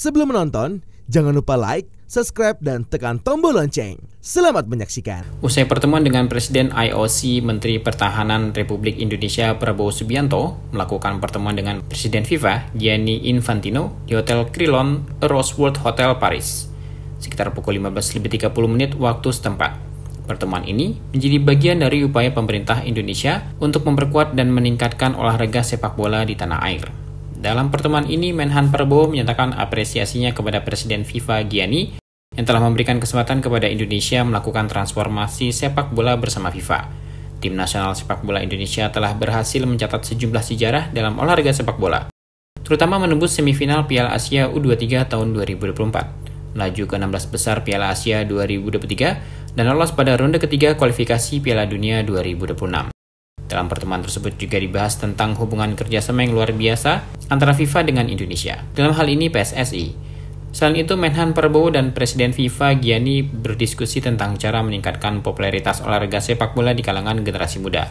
Sebelum menonton, jangan lupa like, subscribe, dan tekan tombol lonceng. Selamat menyaksikan. Usai pertemuan dengan Presiden IOC, Menteri Pertahanan Republik Indonesia Prabowo Subianto melakukan pertemuan dengan Presiden FIFA Gianni Infantino di Hotel Krilon, Rosworth Hotel Paris. Sekitar pukul 15.30 menit waktu setempat. Pertemuan ini menjadi bagian dari upaya pemerintah Indonesia untuk memperkuat dan meningkatkan olahraga sepak bola di tanah air. Dalam pertemuan ini, Menhan Prabowo menyatakan apresiasinya kepada Presiden FIFA Gianni yang telah memberikan kesempatan kepada Indonesia melakukan transformasi sepak bola bersama FIFA. Tim nasional sepak bola Indonesia telah berhasil mencatat sejumlah sejarah dalam olahraga sepak bola, terutama menembus semifinal Piala Asia U23 tahun 2024, melaju ke 16 besar Piala Asia 2023, dan lolos pada ronde ketiga kualifikasi Piala Dunia 2026. Dalam pertemuan tersebut juga dibahas tentang hubungan kerjasama yang luar biasa antara FIFA dengan Indonesia. Dalam hal ini PSSI. Selain itu, Menhan Prabowo dan Presiden FIFA Gianni berdiskusi tentang cara meningkatkan popularitas olahraga sepak bola di kalangan generasi muda.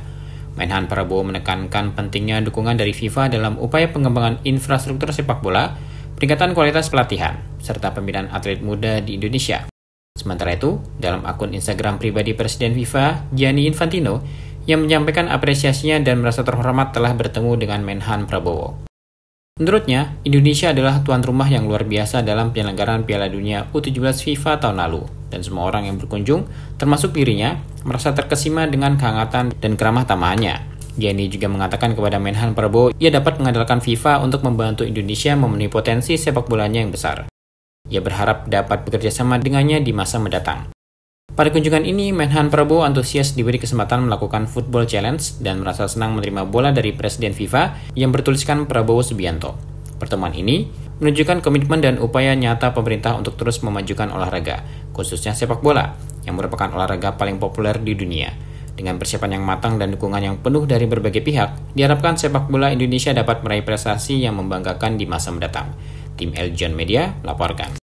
Menhan Prabowo menekankan pentingnya dukungan dari FIFA dalam upaya pengembangan infrastruktur sepak bola, peningkatan kualitas pelatihan, serta pembinaan atlet muda di Indonesia. Sementara itu, dalam akun Instagram pribadi Presiden FIFA, Gianni Infantino, yang menyampaikan apresiasinya dan merasa terhormat telah bertemu dengan Menhan Prabowo. Menurutnya, Indonesia adalah tuan rumah yang luar biasa dalam penyelenggaraan Piala Dunia U17 FIFA tahun lalu, dan semua orang yang berkunjung, termasuk dirinya, merasa terkesima dengan kehangatan dan keramah tamahannya. Gianni juga mengatakan kepada Menhan Prabowo, ia dapat mengandalkan FIFA untuk membantu Indonesia memenuhi potensi sepak bolanya yang besar. Ia berharap dapat bekerja sama dengannya di masa mendatang. Pada kunjungan ini, Menhan Prabowo antusias diberi kesempatan melakukan football challenge dan merasa senang menerima bola dari Presiden FIFA yang bertuliskan Prabowo Subianto. Pertemuan ini menunjukkan komitmen dan upaya nyata pemerintah untuk terus memajukan olahraga, khususnya sepak bola, yang merupakan olahraga paling populer di dunia. Dengan persiapan yang matang dan dukungan yang penuh dari berbagai pihak, diharapkan sepak bola Indonesia dapat meraih prestasi yang membanggakan di masa mendatang. Tim Eljon Media melaporkan.